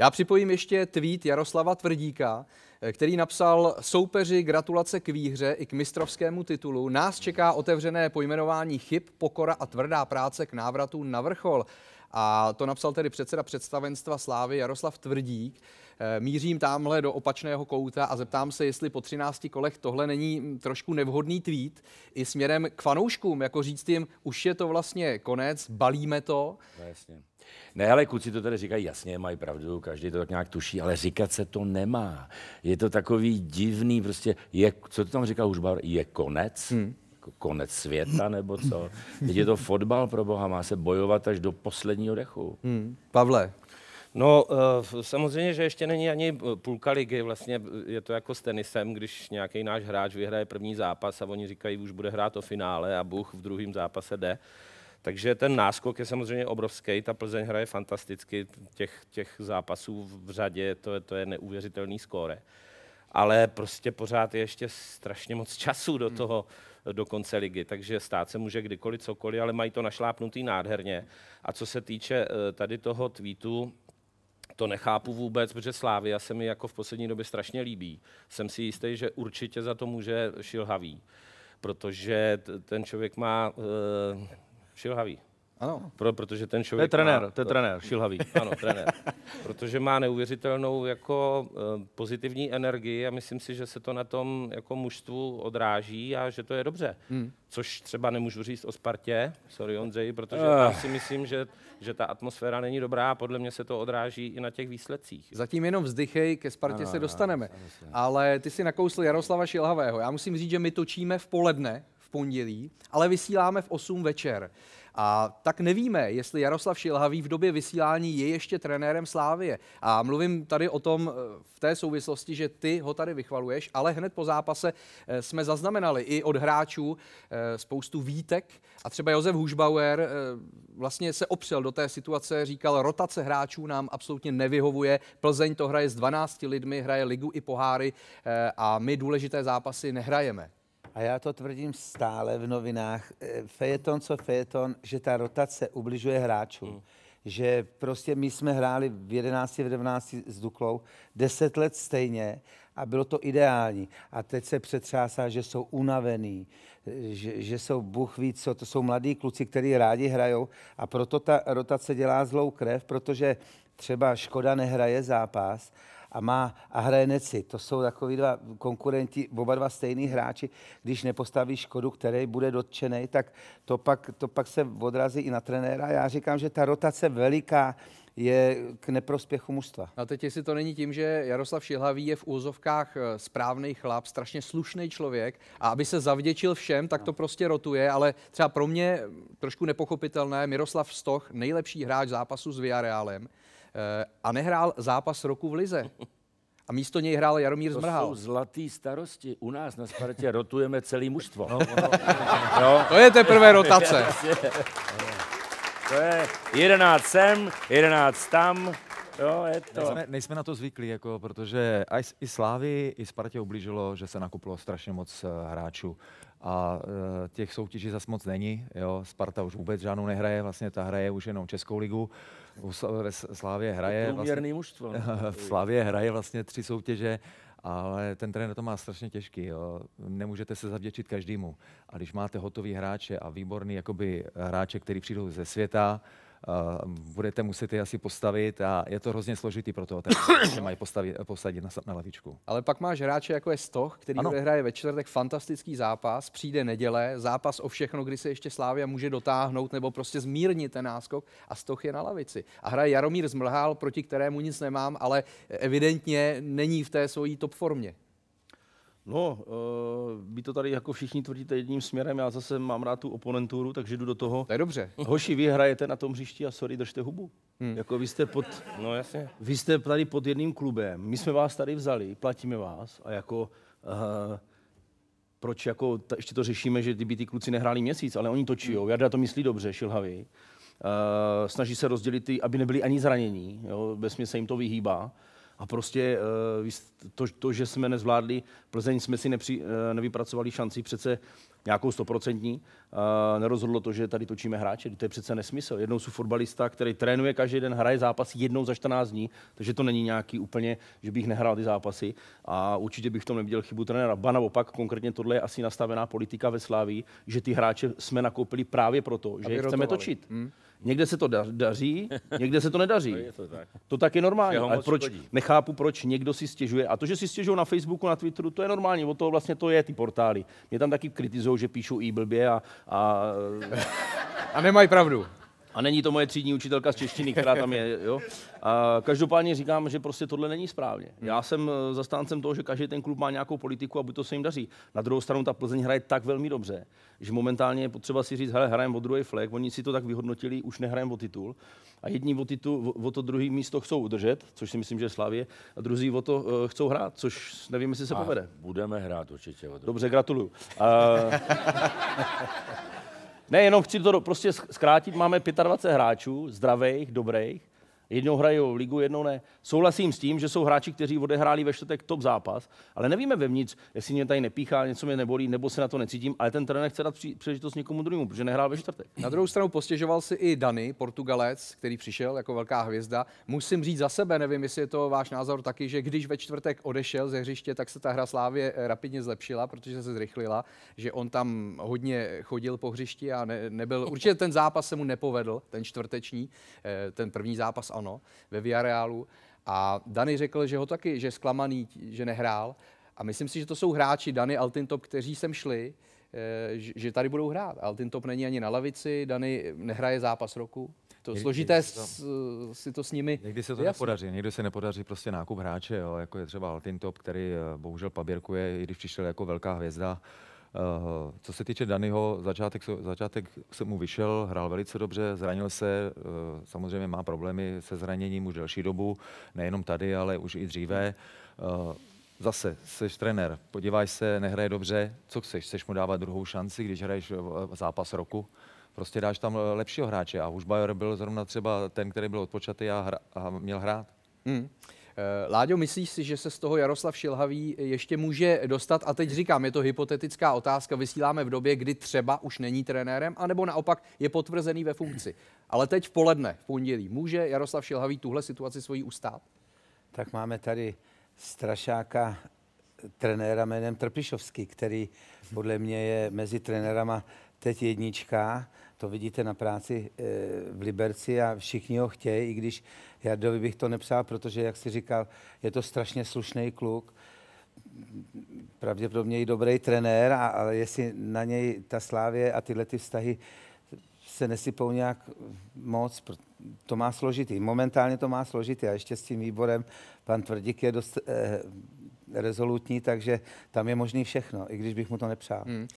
Já připojím ještě tweet Jaroslava Tvrdíka, eh, který napsal soupeři gratulace k výhře i k mistrovskému titulu. Nás čeká otevřené pojmenování chyb, pokora a tvrdá práce k návratu na vrchol. A to napsal tedy předseda představenstva Slávy Jaroslav Tvrdík. Eh, mířím tamhle do opačného kouta a zeptám se, jestli po 13 kolech tohle není hm, trošku nevhodný tweet i směrem k fanouškům, jako říct jim, už je to vlastně konec, balíme to. No, jasně. Ne, ale kluci to tady říkají, jasně, mají pravdu, každý to tak nějak tuší, ale říkat se to nemá. Je to takový divný, prostě, je, co to tam říkal už je konec? Hmm. Jako konec světa nebo co. Teď je to fotbal pro boha, má se bojovat až do posledního dechu. Hmm. Pavle, No, eh, samozřejmě, že ještě není ani eh, půlka ligy, vlastně eh, je to jako s tenisem, když nějaký náš hráč vyhraje první zápas a oni říkají, už bude hrát o finále a Bůh v druhém zápase jde. Takže ten náskok je samozřejmě obrovský, ta Plzeň hraje fantasticky, těch, těch zápasů v řadě, to je, to je neuvěřitelný skóre ale prostě pořád je ještě strašně moc času do hmm. toho, do konce ligy, takže stát se může kdykoliv cokoliv, ale mají to našlápnutý nádherně. A co se týče eh, tady toho tweetu, to nechápu vůbec, protože Slávia se mi jako v poslední době strašně líbí. Jsem si jistý, že určitě za to může šilhavý, protože ten člověk má uh, šilhavý. Ano. Pro, protože ten člověk... To je trenér, má, to je trenér, šilhavý, ano, trenér. Protože má neuvěřitelnou jako eh, pozitivní energii a myslím si, že se to na tom jako mužstvu odráží a že to je dobře. Hmm. Což třeba nemůžu říct o Spartě, sorry Ondřej, protože uh. tam si myslím, že, že ta atmosféra není dobrá a podle mě se to odráží i na těch výsledcích. Zatím jenom vzdychej, ke Spartě ano, se dostaneme. Ano, ano, Ale ty si nakousl Jaroslava Šilhavého. Já musím říct, že my točíme v poledne, pondělí, ale vysíláme v 8 večer. A tak nevíme, jestli Jaroslav Šilhavý v době vysílání je ještě trenérem Slávie. A mluvím tady o tom eh, v té souvislosti, že ty ho tady vychvaluješ, ale hned po zápase eh, jsme zaznamenali i od hráčů eh, spoustu výtek. A třeba Josef Hušbauer vlastně se opřel do té situace, říkal, rotace hráčů nám absolutně nevyhovuje. Plzeň to hraje s 12 lidmi, hraje ligu i poháry a my důležité zápasy nehrajeme a já to tvrdím stále v novinách, eh, fejeton co fejeton, že ta rotace ubližuje hráčům. Hmm. Že prostě my jsme hráli v 11, v 11 s Duklou 10 let stejně a bylo to ideální. A teď se přetřásá, že jsou unavený, že, že jsou Bůh ví co, to jsou mladí kluci, kteří rádi hrajou a proto ta rotace dělá zlou krev, protože třeba Škoda nehraje zápas a má a hraje Neci. To jsou takový dva konkurenti, oba dva stejní hráči. Když nepostaví škodu, který bude dotčený, tak to pak, to pak se odrazí i na trenéra. Já říkám, že ta rotace veliká je k neprospěchu mužstva. A teď, jestli to není tím, že Jaroslav Šilhavý je v úzovkách eh, správný chlap, strašně slušný člověk a aby se zavděčil všem, tak to prostě rotuje, ale třeba pro mě eh, trošku nepochopitelné, Miroslav Stoch, nejlepší hráč zápasu s Villarealem, Eh, a nehrál zápas roku v Lize. A místo něj hrál Jaromír to Zmrhal. To jsou zlatý starosti. U nás na Spartě rotujeme celý mužstvo. No, no. no. To je teprve rotace. To je jedenáct sem, jedenáct tam, Jo, je to. Nejsme, nejsme na to zvyklí, jako, protože i Slávy, i Spartě ublížilo, že se nakupilo strašně moc eh, hráčů. A e, těch soutěží zas moc není. Jo. Sparta už vůbec žádnou nehraje, vlastně ta hraje už jenom Českou ligu. Ve Slávě hraje... vlastně, mužstvo. No. v Slávě hraje vlastně tři soutěže ale ten trenér to má strašně těžký. Jo. Nemůžete se zavděčit každému. A když máte hotový hráče a výborný jakoby, hráče, který přijdou ze světa, uh, budete muset je asi postavit a je to hrozně složitý pro toho, že mají postavit, posadit na, na lavičku. Ale pak máš hráče jako je Stoch, který ano. hraje ve čtvrtek fantastický zápas, přijde neděle, zápas o všechno, kdy se ještě Slávia může dotáhnout nebo prostě zmírnit ten náskok a Stoch je na lavici. A hraje Jaromír Zmlhal, proti kterému nic nemám, ale evidentně není v té svojí top formě. No, uh, eh, by to tady jako všichni tvrdíte jedním směrem, já zase mám rád tu oponenturu, takže jdu do toho. To je dobře. Hoši, vy hrajete na tom hřišti a sorry, držte hubu. Hmm. Jako vy jste pod... No jasně. Vy jste tady pod jedným klubem, my jsme vás tady vzali, platíme vás a jako... Uh, proč jako, ta, ještě to řešíme, že kdyby ty kluci nehráli měsíc, ale oni točí. jo. Jarda to myslí dobře, šilhavý. Uh, snaží se rozdělit ty, aby nebyli ani zranění, jo, mě se jim to vyhýbá. A prostě eh, to, to že jsme nezvládli Plzeň, jsme si nepři, eh, nevypracovali šanci přece nějakou stoprocentní. Eh, nerozhodlo to, že tady točíme hráče. To je přece nesmysl. Jednou jsou fotbalista, který trénuje každý den, hraje zápas jednou za 14 dní, takže to není nějaký úplně, že bych nehrál ty zápasy. A určitě bych v tom neviděl chybu trenéra. Ba naopak, konkrétně tohle je asi nastavená politika ve Slávii, že ty hráče jsme nakoupili právě proto, že je chceme rotovali. točit. Hmm. Někde se to daří, někde se to nedaří. to, no, je to, tak. to tak je normální. Ale proč, škodí. nechápu, proč někdo si stěžuje. A to, že si stěžují na Facebooku, na Twitteru, to je normální, O toho vlastně to je, ty portály. Mě tam taky kritizují, že píšou i blbě a, a... a nemají pravdu. A není to moje třídní učitelka z češtiny, která tam je. Jo? A každopádně říkám, že prostě tohle není správně. Já jsem eh, zastáncem toho, že každý ten klub má nějakou politiku a buď to se jim daří. Na druhou stranu ta Plzeň hraje tak velmi dobře, že momentálně je potřeba si říct, hele, hrajeme o druhý flag, oni si to tak vyhodnotili, už nehrajeme o titul. A jedni o, titul, o to druhý místo chcou udržet, což si myslím, že je Slavě, a druzí o to uh, chcou hrát, což nevím, jestli se a povede. Budeme hrát určitě. O druhý. Dobře, gratuluju. Uh, Ne, jenom chci to prostě zkrátit. Máme 25 hráčů, zdravých, dobrých. Jednou v ligu, jednou ne. Souhlasím s tím, že jsou hráči, kteří odehráli ve čtvrtek top zápas, ale nevíme vevnitř, jestli mě tady nepíchá, něco mě nebolí, nebo se na to necítím, ale ten trenér chce dát příležitost někomu druhému, protože nehrál ve čtvrtek. Na druhou stranu postěžoval si i Dany, Portugalec, který přišel jako velká hvězda. Musím říct za sebe, nevím, jestli je to váš názor taky, že když ve čtvrtek odešel ze hřiště, tak se ta hra Slávě eh, rapidně zlepšila, protože se zrychlila, že on tam hodně chodil po hřišti a ne, nebyl. Určitě ten zápas se mu nepovedl, ten čtvrteční, eh, ten první zápas ano, ve Villarealu. A Dany řekl, že ho taky, že je zklamaný, že nehrál. A myslím si, že to jsou hráči Dany Altintop, kteří sem šli, eh, že tady budou hrát. Altintop není ani na lavici, Dany nehraje zápas roku. To někdy, složité někdy s, to, si to s nimi. Někdy se to no jasný. nepodaří, někdy se nepodaří prostě nákup hráče, jo, jako je třeba Altintop, který eh, bohužel paběrkuje, i když přišel jako velká hvězda Eh, co se týče Danyho, začátek, začátek se mu vyšel, hrál velice dobře, zranil se, eh, samozřejmě má problémy se zraněním už delší dobu, nejenom tady, ale už i dříve. Eh, zase, jsi trenér, podíváš se, nehraje dobře, co chceš? Chceš mu dávat druhou šanci, když hraješ zápas roku? Prostě dáš tam lepšího hráče a už Bajor byl zrovna třeba ten, který byl odpočatý a, hra, a měl hrát. Mm. Eh, Láďo, myslíš si, že se z toho Jaroslav Šilhavý ještě může dostat? A teď říkám, je to hypotetická otázka, vysíláme v době, kdy třeba už není trenérem, anebo naopak je potvrzený ve funkci. Ale teď v poledne, v pondělí, může Jaroslav Šilhavý tuhle situaci svoji ustát? Tak máme tady strašáka eh, trenéra jménem Trpišovský, který podle mě je mezi trenérama teď jednička, to vidíte na práci eh, v Liberci a všichni ho chtějí, i když Jardovi bych to nepřál, protože, jak si říkal, je to strašně slušný kluk, pravděpodobně i dobrý trenér, ale jestli na něj ta slávě a tyhle ty vztahy se nesypou nějak moc, to má složitý. Momentálně to má složitý a ještě s tím výborem pan Tvrdík je dost eh, rezolutní, takže tam je možný všechno, i když bych mu to nepřál. Hmm.